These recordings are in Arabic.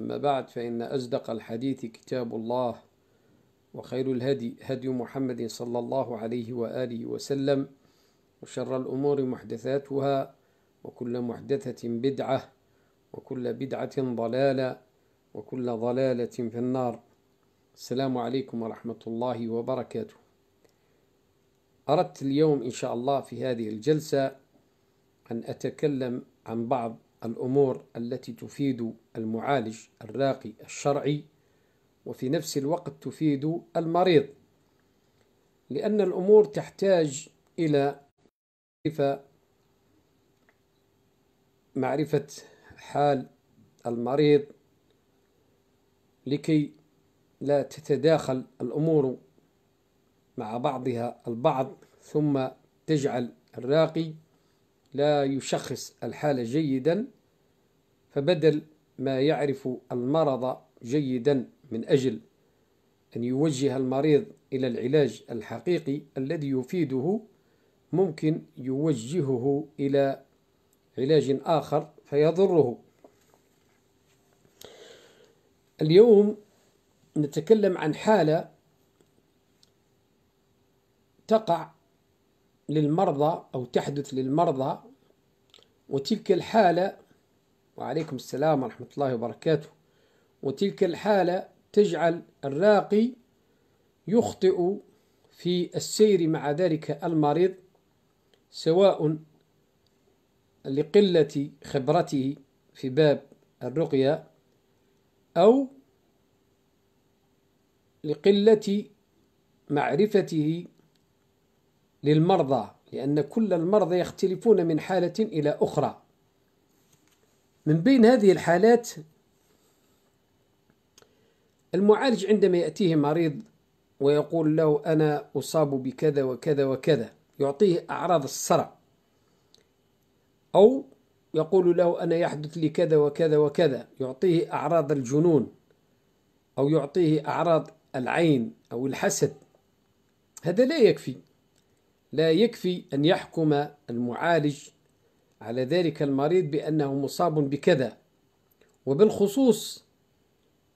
أما بعد فإن أصدق الحديث كتاب الله وخير الهدي هدي محمد صلى الله عليه وآله وسلم وشر الأمور محدثاتها وكل محدثة بدعة وكل بدعة ضلالة وكل ضلالة في النار السلام عليكم ورحمة الله وبركاته أردت اليوم إن شاء الله في هذه الجلسة أن أتكلم عن بعض الأمور التي تفيد المعالج الراقي الشرعي وفي نفس الوقت تفيد المريض لأن الأمور تحتاج إلى معرفة معرفة حال المريض لكي لا تتداخل الأمور مع بعضها البعض ثم تجعل الراقي لا يشخص الحالة جيدا فبدل ما يعرف المرض جيدا من أجل أن يوجه المريض إلى العلاج الحقيقي الذي يفيده ممكن يوجهه إلى علاج آخر فيضره اليوم نتكلم عن حالة تقع للمرضى أو تحدث للمرضى وتلك الحالة وعليكم السلام ورحمة الله وبركاته وتلك الحالة تجعل الراقي يخطئ في السير مع ذلك المريض سواء لقلة خبرته في باب الرقية أو لقلة معرفته للمرضى لأن كل المرضى يختلفون من حالة إلى أخرى من بين هذه الحالات المعالج عندما يأتيه مريض ويقول له أنا أصاب بكذا وكذا وكذا يعطيه أعراض الصرع أو يقول له أنا يحدث لي كذا وكذا وكذا يعطيه أعراض الجنون أو يعطيه أعراض العين أو الحسد هذا لا يكفي لا يكفي أن يحكم المعالج على ذلك المريض بأنه مصاب بكذا وبالخصوص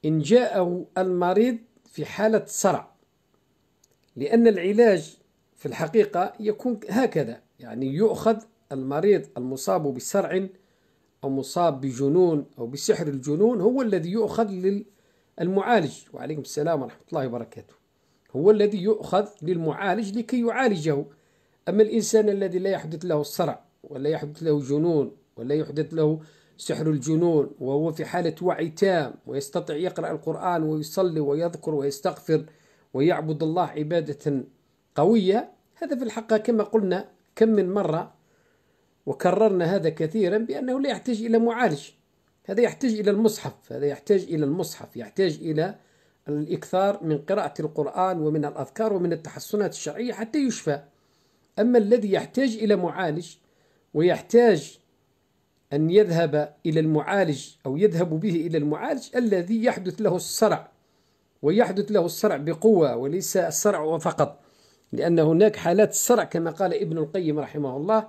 إن جاءه المريض في حالة صرع لأن العلاج في الحقيقة يكون هكذا يعني يؤخذ المريض المصاب بصرع أو مصاب بجنون أو بسحر الجنون هو الذي يؤخذ للمعالج وعليكم السلام ورحمة الله وبركاته هو الذي يؤخذ للمعالج لكي يعالجه أما الإنسان الذي لا يحدث له الصرع ولا يحدث له جنون ولا يحدث له سحر الجنون وهو في حالة وعي تام ويستطيع يقرأ القرآن ويصلي ويذكر ويستغفر ويعبد الله عبادة قوية هذا في الحق كما قلنا كم من مرة وكررنا هذا كثيرا بأنه لا يحتاج إلى معالج هذا يحتاج إلى المصحف هذا يحتاج إلى المصحف يحتاج إلى الإكثار من قراءة القرآن ومن الأذكار ومن التحسنات الشرعية حتى يشفى أما الذي يحتاج إلى معالج ويحتاج أن يذهب إلى المعالج أو يذهب به إلى المعالج الذي يحدث له الصرع ويحدث له الصرع بقوة وليس الصرع فقط لأن هناك حالات الصرع كما قال ابن القيم رحمه الله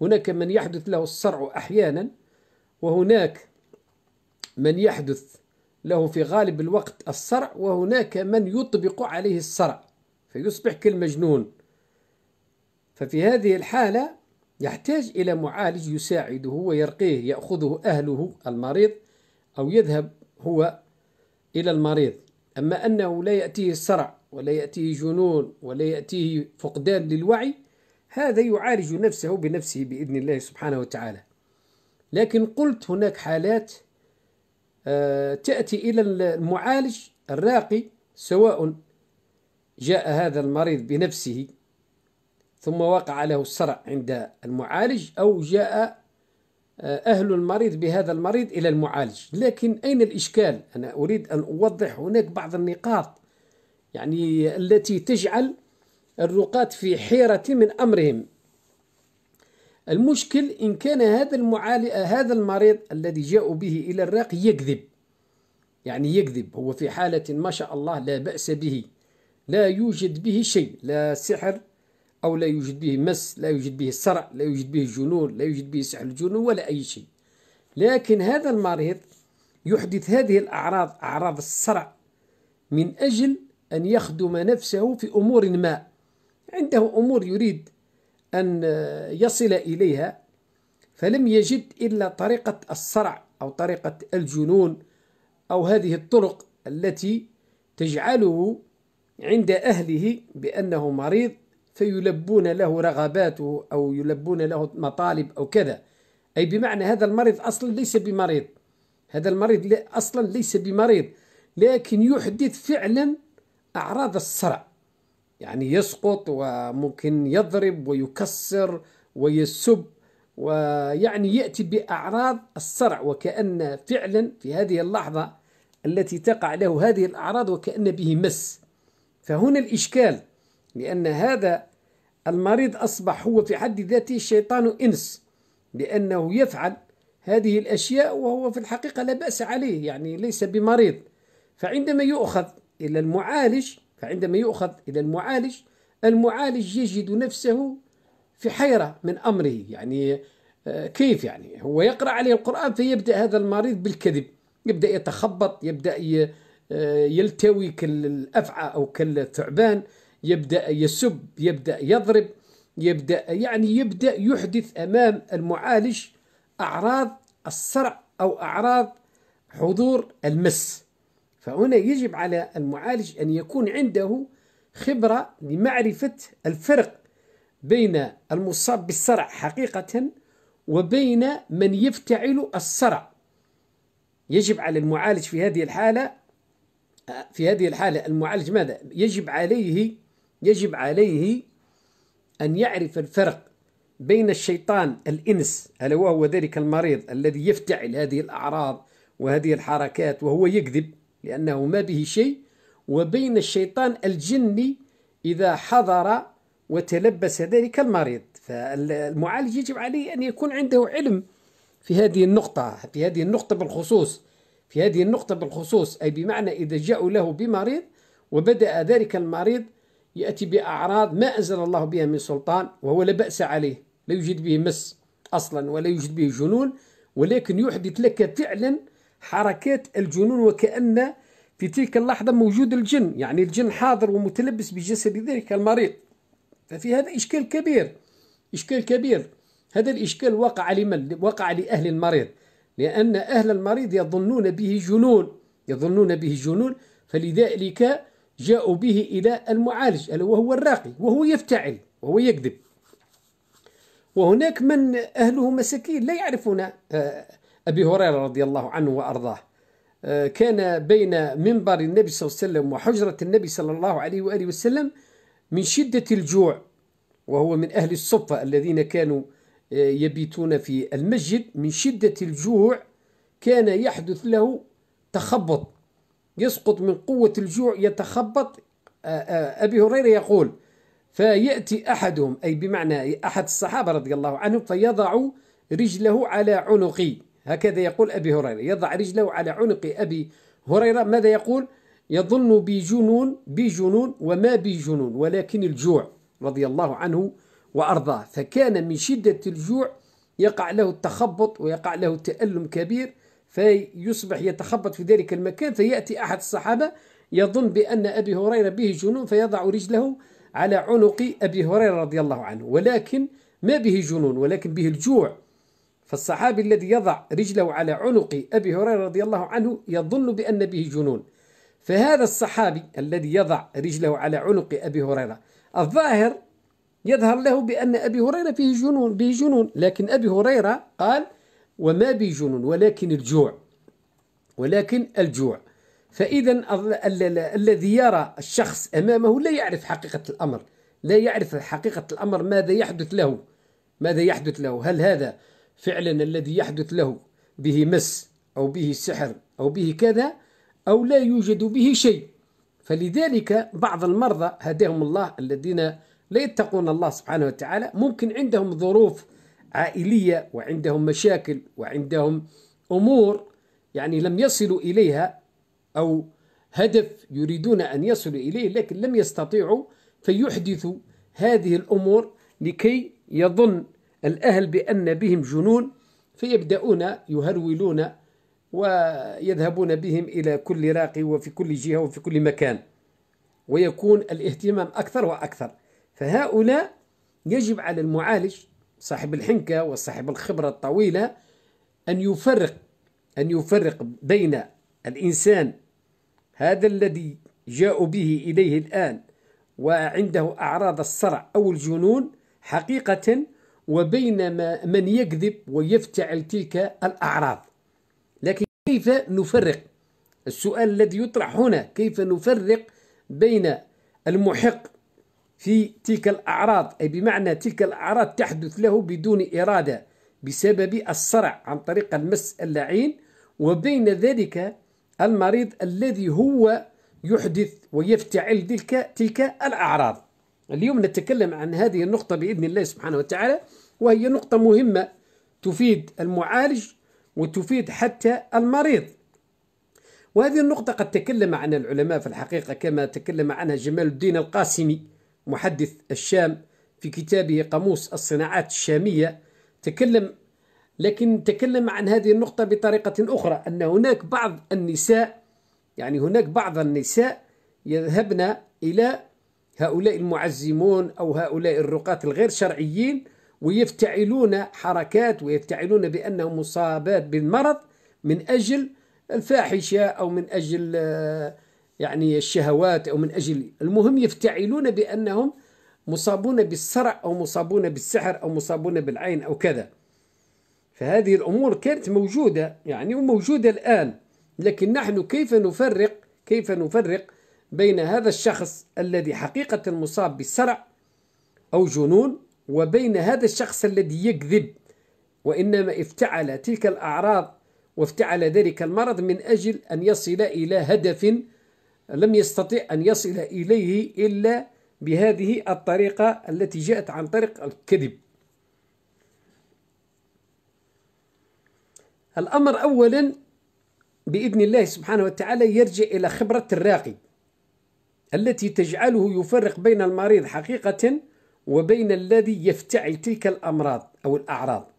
هناك من يحدث له الصرع أحيانا وهناك من يحدث له في غالب الوقت الصرع وهناك من يطبق عليه الصرع فيصبح كالمجنون ففي هذه الحالة يحتاج إلى معالج يساعده ويرقيه يأخذه أهله المريض أو يذهب هو إلى المريض أما أنه لا يأتيه الصرع ولا يأتيه جنون ولا يأتيه فقدان للوعي هذا يعالج نفسه بنفسه بإذن الله سبحانه وتعالى لكن قلت هناك حالات آه، تأتي إلى المعالج الراقي سواء جاء هذا المريض بنفسه ثم وقع له الصرع عند المعالج أو جاء آه، أهل المريض بهذا المريض إلى المعالج لكن أين الإشكال؟ أنا أريد أن أوضح هناك بعض النقاط يعني التي تجعل الرقاة في حيرة من أمرهم المشكل إن كان هذا المعالج هذا المريض الذي جاء به إلى الراق يكذب يعني يكذب هو في حالة ما شاء الله لا بأس به لا يوجد به شيء لا سحر أو لا يوجد به مس لا يوجد به صرع لا يوجد به جنون لا يوجد به سحر الجنون ولا أي شيء لكن هذا المريض يحدث هذه الأعراض أعراض الصرع من أجل أن يخدم نفسه في أمور ما عنده أمور يريد أن يصل إليها فلم يجد إلا طريقة الصرع أو طريقة الجنون أو هذه الطرق التي تجعله عند أهله بأنه مريض فيلبون له رغباته أو يلبون له مطالب أو كذا أي بمعنى هذا المريض أصلا ليس بمريض هذا المريض أصلا ليس بمريض لكن يحدث فعلا أعراض الصرع يعني يسقط وممكن يضرب ويكسر ويسب ويعني يأتي بأعراض الصرع وكأن فعلا في هذه اللحظة التي تقع له هذه الأعراض وكأن به مس فهنا الإشكال لأن هذا المريض أصبح هو في حد ذاته شيطان إنس لأنه يفعل هذه الأشياء وهو في الحقيقة لا بأس عليه يعني ليس بمريض فعندما يؤخذ إلى المعالج فعندما يؤخذ إلى المعالج المعالج يجد نفسه في حيرة من أمره يعني آه، كيف يعني هو يقرأ عليه القرآن فيبدأ هذا المريض بالكذب يبدأ يتخبط يبدأ آه، يلتوي كالأفعى أو كالثعبان يبدأ يسب يبدأ يضرب يبدأ يعني يبدأ يحدث أمام المعالج أعراض الصرع أو أعراض حضور المس فهنا يجب على المعالج أن يكون عنده خبرة لمعرفة الفرق بين المصاب بالصرع حقيقة وبين من يفتعل الصرع يجب على المعالج في هذه الحالة في هذه الحالة المعالج ماذا؟ يجب عليه يجب عليه أن يعرف الفرق بين الشيطان الإنس ألا وهو ذلك المريض الذي يفتعل هذه الأعراض وهذه الحركات وهو يكذب لأنه ما به شيء وبين الشيطان الجني إذا حضر وتلبس ذلك المريض فالمعالج يجب عليه أن يكون عنده علم في هذه النقطة في هذه النقطة بالخصوص في هذه النقطة بالخصوص أي بمعنى إذا جاءوا له بمريض وبدأ ذلك المريض يأتي بأعراض ما أنزل الله بها من سلطان وهو لا بأس عليه لا يوجد به مس أصلا ولا يوجد به جنون ولكن يحدث لك فعلا حركات الجنون وكأن في تلك اللحظة موجود الجن يعني الجن حاضر ومتلبس بجسد ذلك المريض ففي هذا إشكال كبير إشكال كبير هذا الإشكال وقع لمن؟ وقع لأهل المريض لأن أهل المريض يظنون به جنون يظنون به جنون فلذلك جاءوا به إلى المعالج وهو الراقي وهو يفتعل وهو يكذب وهناك من أهله مساكين لا يعرفون آه، أبي هريرة رضي الله عنه وأرضاه آه، كان بين منبر النبي صلى الله عليه وسلم وحجرة النبي صلى الله عليه وآله وسلم من شدة الجوع وهو من أهل الصفة الذين كانوا آه، يبيتون في المسجد من شدة الجوع كان يحدث له تخبط يسقط من قوة الجوع يتخبط آه، آه، أبي هريرة يقول فيأتي أحدهم أي بمعنى أحد الصحابة رضي الله عنهم فيضع رجله على عنقي هكذا يقول أبي هريرة يضع رجله على عنق أبي هريرة ماذا يقول يظن بجنون بجنون وما بجنون ولكن الجوع رضي الله عنه وأرضاه فكان من شدة الجوع يقع له التخبط ويقع له تألم كبير فيصبح يتخبط في ذلك المكان فيأتي أحد الصحابة يظن بأن أبي هريرة به جنون فيضع رجله على عنق أبي هريرة رضي الله عنه ولكن ما به جنون ولكن به الجوع فالصحابي الذي يضع رجله على عنق أبي هريرة رضي الله عنه يظن بأن به جنون فهذا الصحابي الذي يضع رجله على عنق أبي هريرة الظاهر يظهر له بأن أبي هريرة فيه جنون به جنون لكن أبي هريرة قال وما بجنون ولكن الجوع ولكن الجوع فإذا الذي يرى الشخص أمامه لا يعرف حقيقة الأمر لا يعرف حقيقة الأمر ماذا يحدث له ماذا يحدث له هل هذا فعلا الذي يحدث له به مس أو به سحر أو به كذا أو لا يوجد به شيء فلذلك بعض المرضى هداهم الله الذين لا يتقون الله سبحانه وتعالى ممكن عندهم ظروف عائلية وعندهم مشاكل وعندهم أمور يعني لم يصلوا إليها أو هدف يريدون أن يصلوا إليه لكن لم يستطيعوا فيحدثوا هذه الأمور لكي يظن الأهل بأن بهم جنون فيبدأون يهرولون ويذهبون بهم إلى كل راقي وفي كل جهة وفي كل مكان ويكون الاهتمام أكثر وأكثر فهؤلاء يجب على المعالج صاحب الحنكة وصاحب الخبرة الطويلة أن يفرق أن يفرق بين الإنسان هذا الذي جاء به إليه الآن وعنده أعراض الصرع أو الجنون حقيقة وبين من يكذب ويفتعل تلك الأعراض لكن كيف نفرق السؤال الذي يطرح هنا كيف نفرق بين المحق في تلك الأعراض أي بمعنى تلك الأعراض تحدث له بدون إرادة بسبب الصرع عن طريق المس اللعين وبين ذلك المريض الذي هو يحدث ويفتعل تلك تلك الأعراض اليوم نتكلم عن هذه النقطة بإذن الله سبحانه وتعالى وهي نقطة مهمة تفيد المعالج وتفيد حتى المريض وهذه النقطة قد تكلم عنها العلماء في الحقيقة كما تكلم عنها جمال الدين القاسمي محدث الشام في كتابه قاموس الصناعات الشامية تكلم لكن تكلم عن هذه النقطة بطريقة أخرى أن هناك بعض النساء يعني هناك بعض النساء يذهبن إلى هؤلاء المعزمون أو هؤلاء الرقاة الغير شرعيين ويفتعلون حركات ويفتعلون بأنهم مصابات بالمرض من أجل الفاحشة أو من أجل آه، يعني الشهوات أو من أجل المهم يفتعلون بأنهم مصابون بالصرع أو مصابون بالسحر أو مصابون بالعين أو كذا فهذه الأمور كانت موجودة يعني وموجودة الآن لكن نحن كيف نفرق كيف نفرق بين هذا الشخص الذي حقيقة مصاب بالصرع أو جنون وبين هذا الشخص الذي يكذب وإنما افتعل تلك الأعراض وافتعل ذلك المرض من أجل أن يصل إلى هدف لم يستطع أن يصل إليه إلا بهذه الطريقة التي جاءت عن طريق الكذب الأمر أولا بإذن الله سبحانه وتعالى يرجع إلى خبرة الراقي التي تجعله يفرق بين المريض حقيقة وبين الذي يفتعل تلك الأمراض أو الأعراض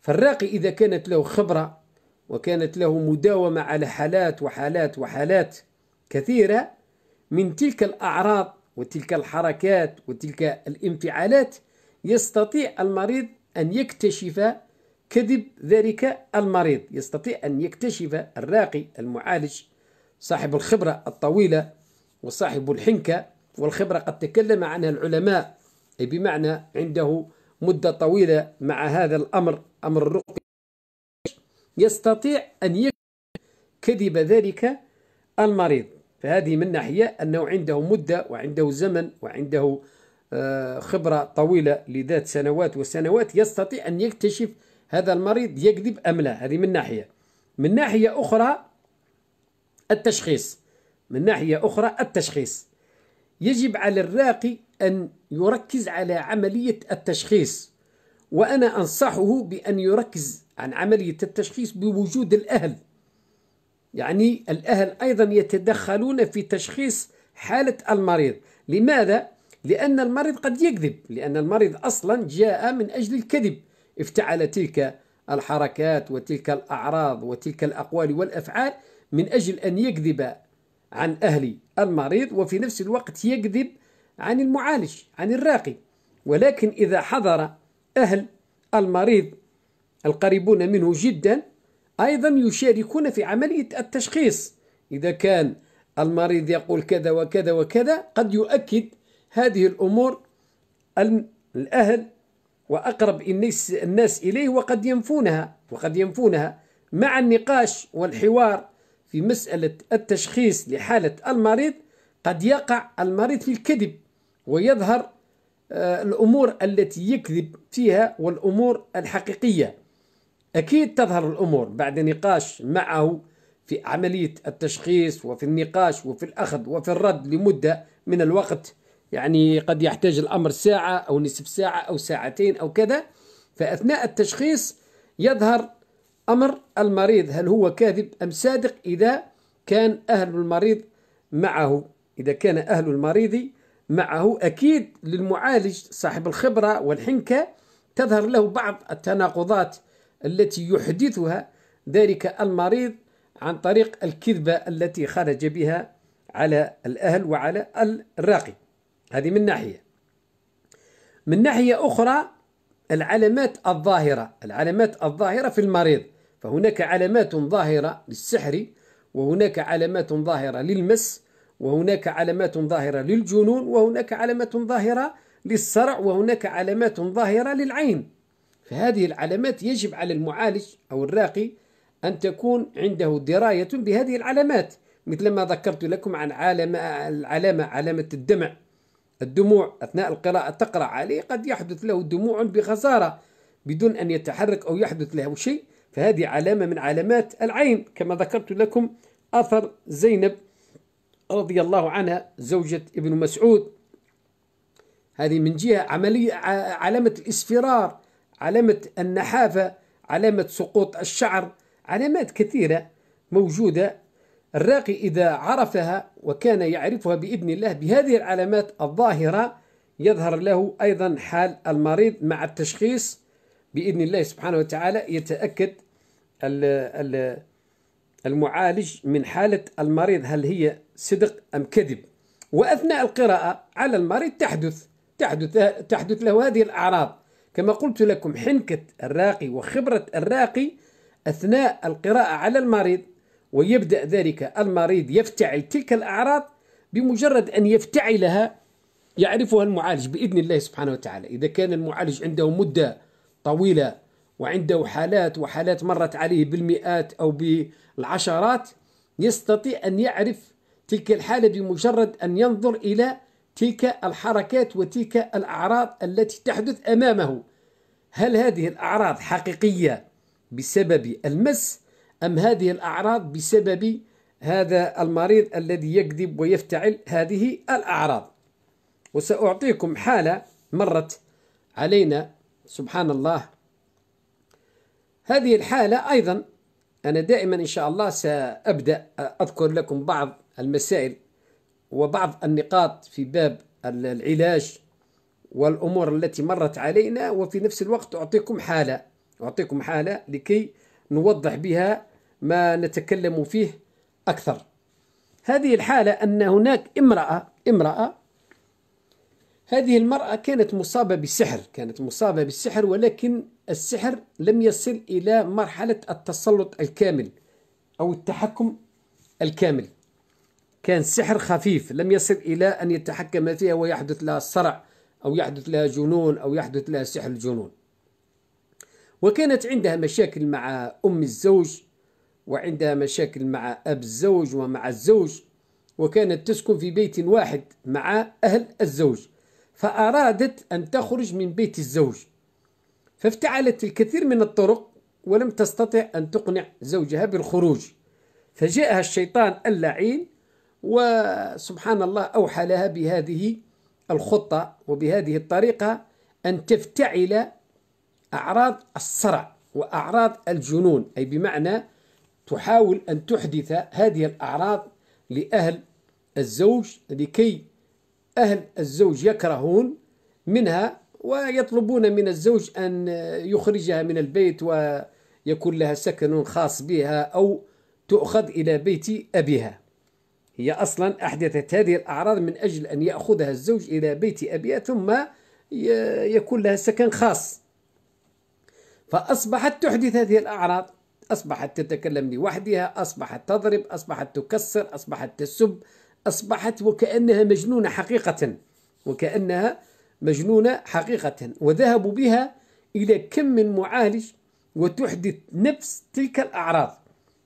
فالراقي إذا كانت له خبرة وكانت له مداومة على حالات وحالات وحالات كثيرة من تلك الأعراض وتلك الحركات وتلك الانفعالات يستطيع المريض أن يكتشف كذب ذلك المريض يستطيع أن يكتشف الراقي المعالج صاحب الخبرة الطويلة وصاحب الحنكة والخبرة قد تكلم عنها العلماء أي بمعنى عنده مدة طويلة مع هذا الأمر أمر الرقي يستطيع أن يكذب ذلك المريض فهذه من ناحية أنه عنده مدة وعنده زمن وعنده آه، خبرة طويلة لذات سنوات وسنوات يستطيع أن يكتشف هذا المريض يكذب أم لا هذه من ناحية من ناحية أخرى التشخيص من ناحية أخرى التشخيص يجب على الراقي أن يركز على عملية التشخيص وأنا أنصحه بأن يركز عن عملية التشخيص بوجود الأهل يعني الأهل أيضا يتدخلون في تشخيص حالة المريض لماذا؟ لأن المريض قد يكذب لأن المريض أصلا جاء من أجل الكذب افتعل تلك الحركات وتلك الأعراض وتلك الأقوال والأفعال من أجل أن يكذب عن أهل المريض وفي نفس الوقت يكذب عن المعالج عن الراقي ولكن إذا حضر أهل المريض القريبون منه جدا أيضا يشاركون في عملية التشخيص إذا كان المريض يقول كذا وكذا وكذا قد يؤكد هذه الأمور الأهل وأقرب الناس إليه وقد ينفونها وقد ينفونها مع النقاش والحوار في مسألة التشخيص لحالة المريض قد يقع المريض في الكذب ويظهر آه، الأمور التي يكذب فيها والأمور الحقيقية أكيد تظهر الأمور بعد نقاش معه في عملية التشخيص وفي النقاش وفي الأخذ وفي الرد لمدة من الوقت يعني قد يحتاج الأمر ساعة أو نصف ساعة أو ساعتين أو كذا فأثناء التشخيص يظهر أمر المريض هل هو كاذب أم صادق إذا كان أهل المريض معه إذا كان أهل المريض معه أكيد للمعالج صاحب الخبرة والحنكة تظهر له بعض التناقضات التي يحدثها ذلك المريض عن طريق الكذبة التي خرج بها على الأهل وعلى الراقي هذه من ناحية من ناحية أخرى العلامات الظاهرة العلامات الظاهرة في المريض فهناك علامات ظاهرة للسحر وهناك علامات ظاهرة للمس وهناك علامات ظاهرة للجنون وهناك علامات ظاهرة للصرع وهناك علامات ظاهرة للعين فهذه العلامات يجب على المعالج أو الراقي أن تكون عنده دراية بهذه العلامات مثل ما ذكرت لكم عن علامة العلامة علامة الدمع الدموع أثناء القراءة تقرأ عليه قد يحدث له دموع بخسارة بدون أن يتحرك أو يحدث له شيء فهذه علامة من علامات العين كما ذكرت لكم أثر زينب رضي الله عنها زوجة ابن مسعود هذه من جهة عملية علامة الإسفرار علامة النحافة علامة سقوط الشعر علامات كثيرة موجودة الراقي إذا عرفها وكان يعرفها بإذن الله بهذه العلامات الظاهرة يظهر له أيضا حال المريض مع التشخيص بإذن الله سبحانه وتعالى يتأكد المعالج من حالة المريض هل هي صدق أم كذب وأثناء القراءة على المريض تحدث تحدث تحدث له هذه الأعراض كما قلت لكم حنكة الراقي وخبرة الراقي أثناء القراءة على المريض ويبدأ ذلك المريض يفتعل تلك الأعراض بمجرد أن يفتعلها يعرفها المعالج بإذن الله سبحانه وتعالى إذا كان المعالج عنده مدة طويلة وعنده حالات وحالات مرت عليه بالمئات أو بالعشرات يستطيع أن يعرف تلك الحالة بمجرد أن ينظر إلى تلك الحركات وتلك الأعراض التي تحدث أمامه هل هذه الأعراض حقيقية بسبب المس أم هذه الأعراض بسبب هذا المريض الذي يكذب ويفتعل هذه الأعراض وسأعطيكم حالة مرت علينا سبحان الله هذه الحالة أيضا أنا دائما إن شاء الله سأبدأ أذكر لكم بعض المسائل وبعض النقاط في باب العلاج والأمور التي مرت علينا وفي نفس الوقت أعطيكم حالة أعطيكم حالة لكي نوضح بها ما نتكلم فيه أكثر هذه الحالة أن هناك امرأة امرأة هذه المرأة كانت مصابة بالسحر كانت مصابة بالسحر ولكن السحر لم يصل إلى مرحلة التسلط الكامل أو التحكم الكامل كان سحر خفيف لم يصل إلى أن يتحكم فيها ويحدث لها صرع أو يحدث لها جنون أو يحدث لها سحر الجنون وكانت عندها مشاكل مع أم الزوج وعندها مشاكل مع أب الزوج ومع الزوج وكانت تسكن في بيت واحد مع أهل الزوج فأرادت أن تخرج من بيت الزوج فافتعلت الكثير من الطرق ولم تستطع أن تقنع زوجها بالخروج فجاءها الشيطان اللعين وسبحان الله أوحى لها بهذه الخطة وبهذه الطريقة أن تفتعل أعراض الصرع وأعراض الجنون أي بمعنى تحاول أن تحدث هذه الأعراض لأهل الزوج لكي أهل الزوج يكرهون منها ويطلبون من الزوج أن يخرجها من البيت ويكون لها سكن خاص بها أو تؤخذ إلى بيت أبيها هي أصلا أحدثت هذه الأعراض من أجل أن يأخذها الزوج إلى بيت أبيها ثم يكون لها سكن خاص فأصبحت تحدث هذه الأعراض أصبحت تتكلم لوحدها أصبحت تضرب أصبحت تكسر أصبحت تسب أصبحت وكأنها مجنونة حقيقة وكأنها مجنونة حقيقة وذهبوا بها إلى كم من معالج وتحدث نفس تلك الأعراض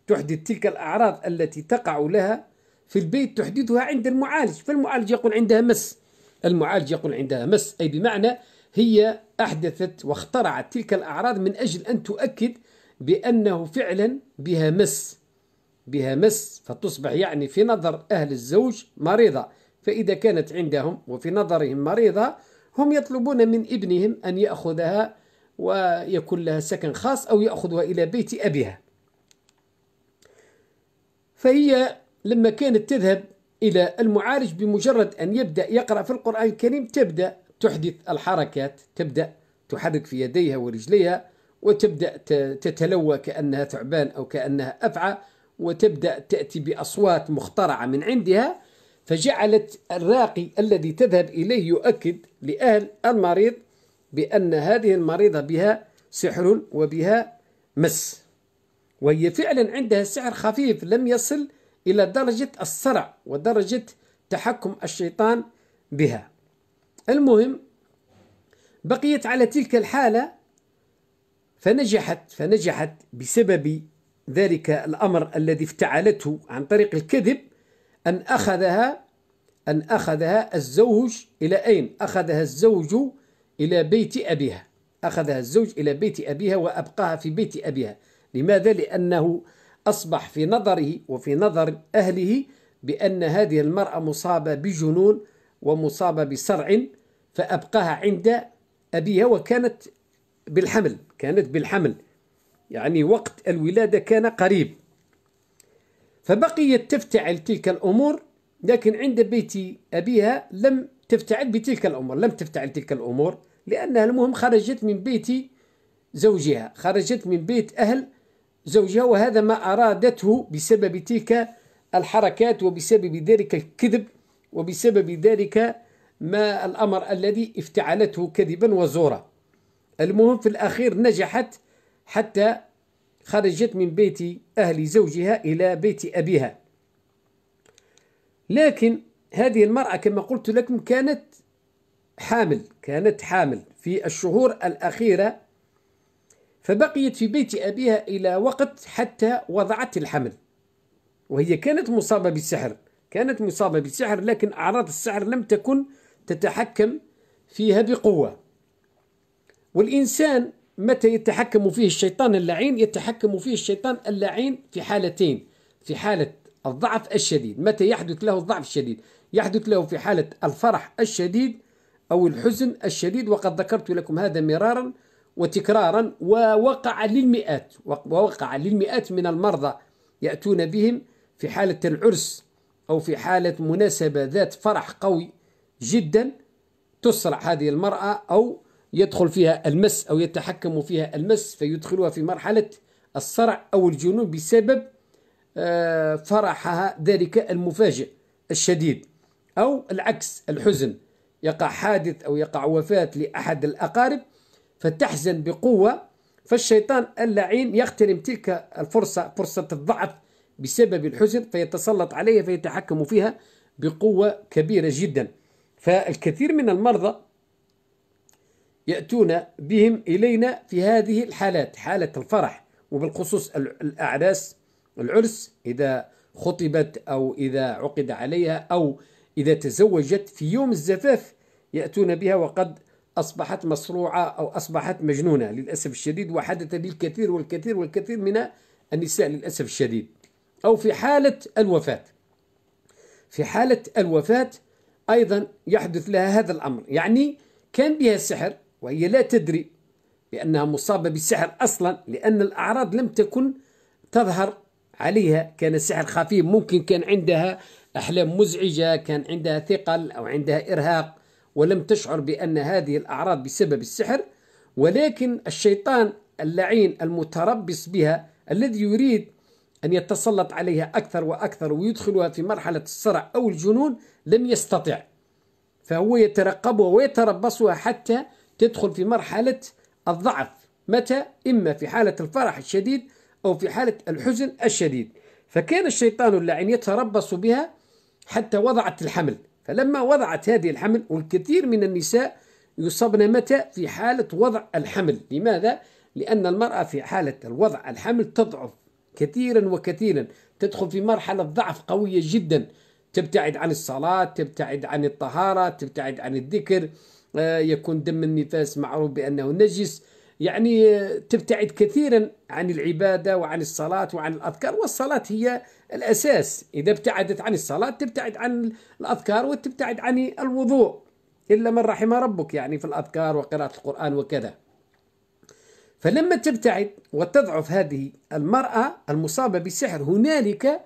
تحدث تلك الأعراض التي تقع لها في البيت تحدثها عند المعالج فالمعالج يقول عندها مس المعالج يقول عندها مس أي بمعنى هي أحدثت واخترعت تلك الأعراض من أجل أن تؤكد بأنه فعلا بها مس بها مس فتصبح يعني في نظر أهل الزوج مريضة فإذا كانت عندهم وفي نظرهم مريضة هم يطلبون من ابنهم أن يأخذها ويكون لها سكن خاص أو يأخذها إلى بيت أبيها فهي لما كانت تذهب إلى المعالج بمجرد أن يبدأ يقرأ في القرآن الكريم تبدأ تحدث الحركات تبدأ تحرك في يديها ورجليها وتبدأ تتلوى كأنها ثعبان أو كأنها أفعى وتبدأ تأتي بأصوات مخترعة من عندها فجعلت الراقي الذي تذهب إليه يؤكد لأهل المريض بأن هذه المريضة بها سحر وبها مس وهي فعلا عندها سحر خفيف لم يصل إلى درجة الصرع ودرجة تحكم الشيطان بها المهم بقيت على تلك الحالة فنجحت فنجحت بسبب ذلك الأمر الذي افتعلته عن طريق الكذب أن أخذها أن أخذها الزوج إلى أين؟ أخذها الزوج إلى بيت أبيها أخذها الزوج إلى بيت أبيها وأبقاها في بيت أبيها لماذا؟ لأنه أصبح في نظره وفي نظر أهله بأن هذه المرأة مصابة بجنون ومصابة بصرع فأبقاها عند أبيها وكانت بالحمل كانت بالحمل يعني وقت الولادة كان قريب فبقيت تفتعل تلك الأمور لكن عند بيت أبيها لم تفتعل بتلك الأمور لم تفتعل تلك الأمور لأنها المهم خرجت من بيت زوجها خرجت من بيت أهل زوجها وهذا ما أرادته بسبب تلك الحركات وبسبب ذلك الكذب وبسبب ذلك ما الأمر الذي افتعلته كذبا وزورا المهم في الأخير نجحت حتى خرجت من بيت أهل زوجها إلى بيت أبيها لكن هذه المرأة كما قلت لكم كانت حامل كانت حامل في الشهور الأخيرة فبقيت في بيت أبيها إلى وقت حتى وضعت الحمل وهي كانت مصابة بالسحر كانت مصابة بالسحر لكن أعراض السحر لم تكن تتحكم فيها بقوة والإنسان متى يتحكم فيه الشيطان اللعين يتحكم فيه الشيطان اللعين في حالتين في حالة الضعف الشديد متى يحدث له الضعف الشديد يحدث له في حالة الفرح الشديد أو الحزن الشديد وقد ذكرت لكم هذا مرارا وتكرارا ووقع للمئات ووقع للمئات من المرضى يأتون بهم في حالة العرس أو في حالة مناسبة ذات فرح قوي جدا تصرع هذه المرأة أو يدخل فيها المس أو يتحكم فيها المس فيدخلها في مرحلة الصرع أو الجنون بسبب آه، فرحها ذلك المفاجئ الشديد أو العكس الحزن يقع حادث أو يقع وفاة لأحد الأقارب فتحزن بقوة فالشيطان اللعين يغتنم تلك الفرصة فرصة الضعف بسبب الحزن فيتسلط عليها فيتحكم فيها بقوة كبيرة جدا فالكثير من المرضى يأتون بهم إلينا في هذه الحالات حالة الفرح وبالخصوص الأعراس العرس إذا خطبت أو إذا عقد عليها أو إذا تزوجت في يوم الزفاف يأتون بها وقد أصبحت مصروعة أو أصبحت مجنونة للأسف الشديد وحدث لي الكثير والكثير والكثير من النساء للأسف الشديد أو في حالة الوفاة في حالة الوفاة أيضا يحدث لها هذا الأمر يعني كان بها سحر وهي لا تدري بأنها مصابة بالسحر أصلا لأن الأعراض لم تكن تظهر عليها كان السحر خفيف ممكن كان عندها أحلام مزعجة كان عندها ثقل أو عندها إرهاق ولم تشعر بأن هذه الأعراض بسبب السحر ولكن الشيطان اللعين المتربص بها الذي يريد أن يتسلط عليها أكثر وأكثر ويدخلها في مرحلة الصرع أو الجنون لم يستطع فهو يترقبها ويتربصها حتى تدخل في مرحلة الضعف متى؟ إما في حالة الفرح الشديد أو في حالة الحزن الشديد فكان الشيطان اللعين يتربص بها حتى وضعت الحمل فلما وضعت هذه الحمل والكثير من النساء يصبن متى في حالة وضع الحمل لماذا؟ لأن المرأة في حالة الوضع الحمل تضعف كثيرا وكثيرا تدخل في مرحلة ضعف قوية جدا تبتعد عن الصلاة تبتعد عن الطهارة تبتعد عن الذكر آه، يكون دم النفاس معروف بأنه نجس يعني تبتعد كثيرا عن العبادة وعن الصلاة وعن الأذكار والصلاة هي الأساس إذا ابتعدت عن الصلاة تبتعد عن الأذكار وتبتعد عن الوضوء إلا من رحم ربك يعني في الأذكار وقراءة القرآن وكذا فلما تبتعد وتضعف هذه المرأة المصابة بالسحر هنالك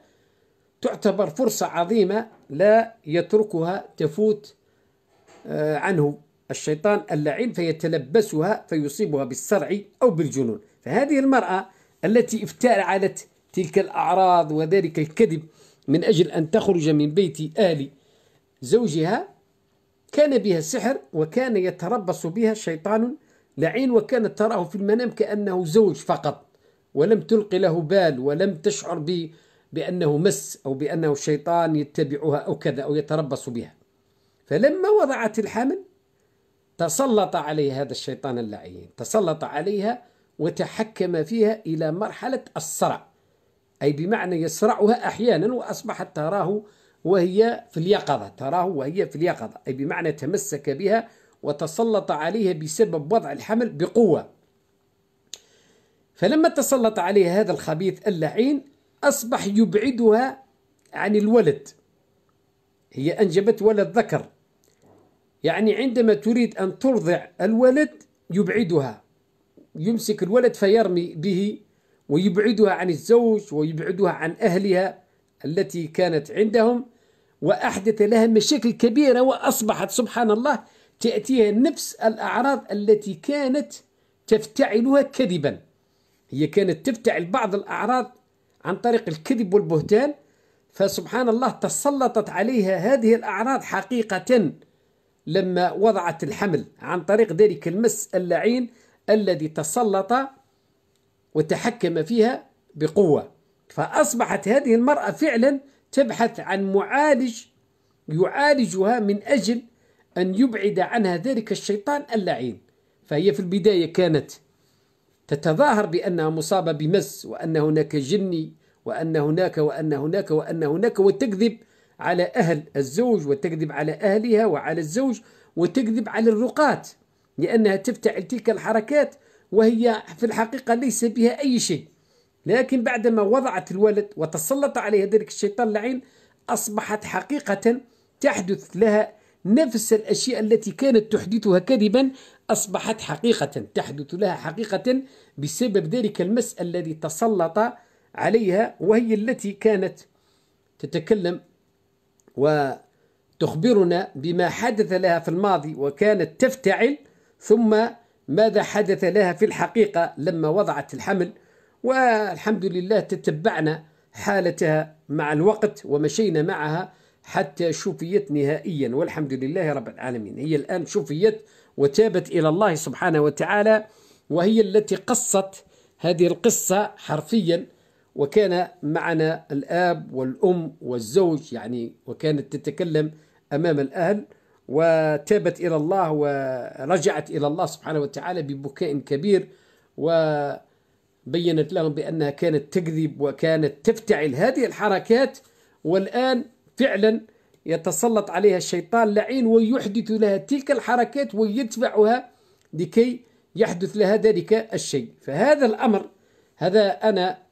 تعتبر فرصة عظيمة لا يتركها تفوت آه، عنه الشيطان اللعين فيتلبسها فيصيبها بالصرع أو بالجنون فهذه المرأة التي افتعلت تلك الأعراض وذلك الكذب من أجل أن تخرج من بيت آل زوجها كان بها سحر وكان يتربص بها شيطان لعين وكانت تراه في المنام كأنه زوج فقط ولم تلقي له بال ولم تشعر به بأنه مس أو بأنه شيطان يتبعها أو كذا أو يتربص بها فلما وضعت الحمل تسلط عليها هذا الشيطان اللعين تسلط عليها وتحكم فيها إلى مرحلة الصرع أي بمعنى يصرعها أحيانا وأصبحت تراه وهي في اليقظة تراه وهي في اليقظة أي بمعنى تمسك بها وتسلط عليها بسبب وضع الحمل بقوة فلما تسلط عليها هذا الخبيث اللعين أصبح يبعدها عن الولد هي أنجبت ولد ذكر يعني عندما تريد أن ترضع الولد يبعدها يمسك الولد فيرمي به ويبعدها عن الزوج ويبعدها عن أهلها التي كانت عندهم وأحدث لها مشاكل كبيرة وأصبحت سبحان الله تأتيها نفس الأعراض التي كانت تفتعلها كذبا هي كانت تفتعل بعض الأعراض عن طريق الكذب والبهتان فسبحان الله تسلطت عليها هذه الأعراض حقيقة لما وضعت الحمل عن طريق ذلك المس اللعين الذي تسلط وتحكم فيها بقوة فأصبحت هذه المرأة فعلا تبحث عن معالج يعالجها من أجل أن يبعد عنها ذلك الشيطان اللعين فهي في البداية كانت تتظاهر بأنها مصابة بمس وأن هناك جني وأن هناك وأن هناك وأن هناك وتكذب على أهل الزوج وتكذب على أهلها وعلى الزوج وتكذب على الرقاة لأنها تفتعل تلك الحركات وهي في الحقيقة ليس بها أي شيء لكن بعدما وضعت الولد وتسلط عليها ذلك الشيطان اللعين أصبحت حقيقة تحدث لها نفس الأشياء التي كانت تحدثها كذبا أصبحت حقيقة تحدث لها حقيقة بسبب ذلك المس الذي تسلط عليها وهي التي كانت تتكلم وتخبرنا بما حدث لها في الماضي وكانت تفتعل ثم ماذا حدث لها في الحقيقة لما وضعت الحمل والحمد لله تتبعنا حالتها مع الوقت ومشينا معها حتى شفيت نهائيا والحمد لله رب العالمين هي الآن شفيت وتابت إلى الله سبحانه وتعالى وهي التي قصت هذه القصة حرفيا وكان معنا الآب والأم والزوج يعني وكانت تتكلم أمام الأهل وتابت إلى الله ورجعت إلى الله سبحانه وتعالى ببكاء كبير وبينت لهم بأنها كانت تكذب وكانت تفتعل هذه الحركات والآن فعلا يتسلط عليها الشيطان لعين ويحدث لها تلك الحركات ويدفعها لكي يحدث لها ذلك الشيء فهذا الأمر هذا أنا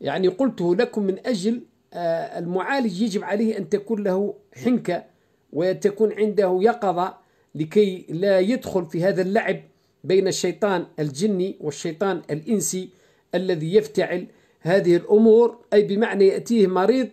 يعني قلته لكم من أجل آه، المعالج يجب عليه أن تكون له حنكة وتكون عنده يقظة لكي لا يدخل في هذا اللعب بين الشيطان الجني والشيطان الإنسي الذي يفتعل هذه الأمور أي بمعنى يأتيه مريض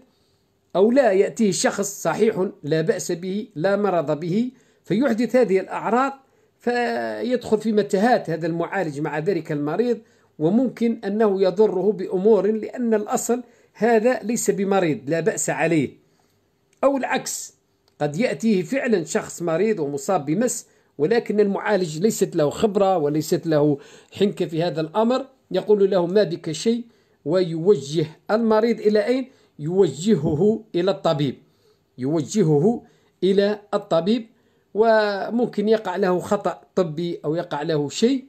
أو لا يأتيه شخص صحيح لا بأس به لا مرض به فيحدث هذه الأعراض فيدخل في متاهات هذا المعالج مع ذلك المريض وممكن أنه يضره بأمور لأن الأصل هذا ليس بمريض لا بأس عليه أو العكس قد يأتيه فعلا شخص مريض ومصاب بمس ولكن المعالج ليست له خبرة وليست له حنكة في هذا الأمر يقول له ما بك شيء ويوجه المريض إلى أين؟ يوجهه إلى الطبيب يوجهه إلى الطبيب وممكن يقع له خطأ طبي أو يقع له شيء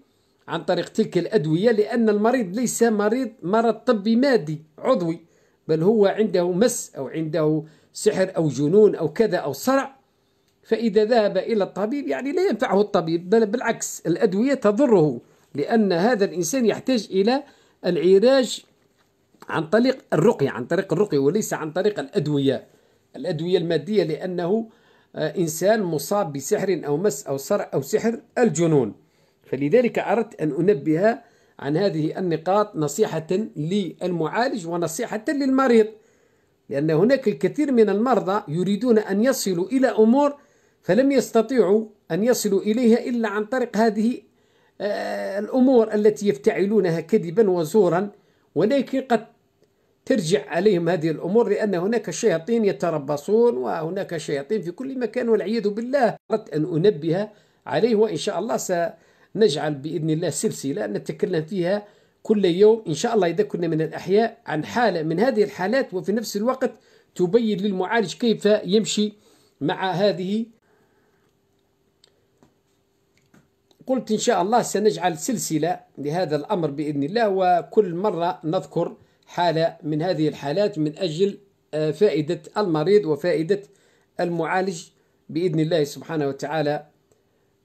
عن طريق تلك الأدوية لأن المريض ليس مريض مرض طبي مادي عضوي بل هو عنده مس أو عنده سحر أو جنون أو كذا أو صرع فإذا ذهب إلى الطبيب يعني لا ينفعه الطبيب بل بالعكس الأدوية تضره لأن هذا الإنسان يحتاج إلى العلاج عن طريق الرقية عن طريق الرقية وليس عن طريق الأدوية الأدوية المادية لأنه آه، إنسان مصاب بسحر أو مس أو صرع أو سحر الجنون فلذلك أردت أن أنبه عن هذه النقاط نصيحة للمعالج ونصيحة للمريض لأن هناك الكثير من المرضى يريدون أن يصلوا إلى أمور فلم يستطيعوا أن يصلوا إليها إلا عن طريق هذه آه، الأمور التي يفتعلونها كذبا وزورا ولكن قد ترجع عليهم هذه الأمور لأن هناك شياطين يتربصون وهناك شياطين في كل مكان والعياذ بالله أردت أن أنبه عليه وإن شاء الله سأ نجعل باذن الله سلسله نتكلم فيها كل يوم ان شاء الله اذا كنا من الاحياء عن حاله من هذه الحالات وفي نفس الوقت تبين للمعالج كيف يمشي مع هذه قلت إن شاء الله سنجعل سلسلة لهذا الأمر بإذن الله وكل مرة نذكر حالة من هذه الحالات من أجل آه، فائدة المريض وفائدة المعالج بإذن الله سبحانه وتعالى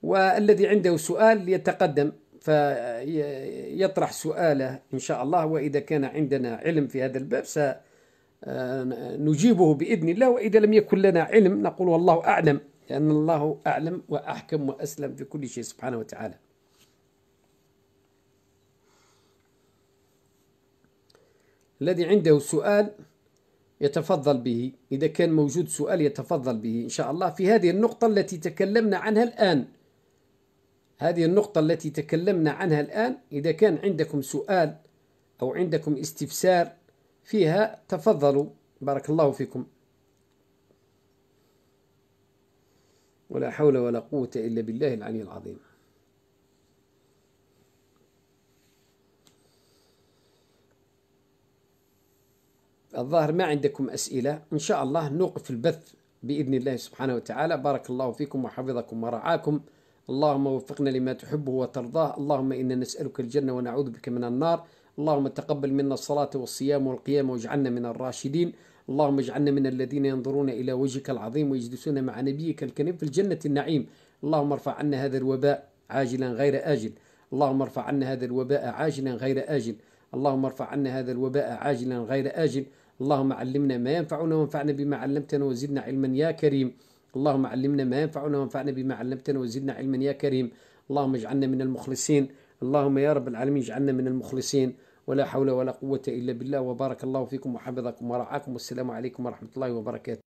والذي عنده سؤال يتقدم فيطرح سؤاله إن شاء الله وإذا كان عندنا علم في هذا الباب سنجيبه بإذن الله وإذا لم يكن لنا علم نقول والله أعلم لأن الله أعلم وأحكم وأسلم في كل شيء سبحانه وتعالى الذي عنده سؤال يتفضل به إذا كان موجود سؤال يتفضل به إن شاء الله في هذه النقطة التي تكلمنا عنها الآن هذه النقطة التي تكلمنا عنها الآن إذا كان عندكم سؤال أو عندكم استفسار فيها تفضلوا بارك الله فيكم ولا حول ولا قوة إلا بالله العلي العظيم الظاهر ما عندكم أسئلة إن شاء الله نوقف البث بإذن الله سبحانه وتعالى بارك الله فيكم وحفظكم ورعاكم اللهم وفقنا لما تحبه وترضاه اللهم إنا نسألك الجنة ونعوذ بك من النار اللهم تقبل منا الصلاة والصيام والقيام واجعلنا من الراشدين اللهم اجعلنا من الذين ينظرون إلى وجهك العظيم ويجلسون مع نبيك الكريم في الجنة النعيم اللهم ارفع عنا هذا الوباء عاجلا غير آجل اللهم ارفع عنا هذا الوباء عاجلا غير آجل اللهم ارفع عنا هذا الوباء عاجلا غير آجل اللهم علمنا ما ينفعنا وانفعنا بما علمتنا وزدنا علما يا كريم اللهم علمنا ما ينفعنا وانفعنا بما علمتنا وزدنا علما يا كريم اللهم اجعلنا من المخلصين اللهم يا رب العالمين اجعلنا من المخلصين ولا حول ولا قوة إلا بالله وبارك الله فيكم وحفظكم ورعاكم والسلام عليكم ورحمة الله وبركاته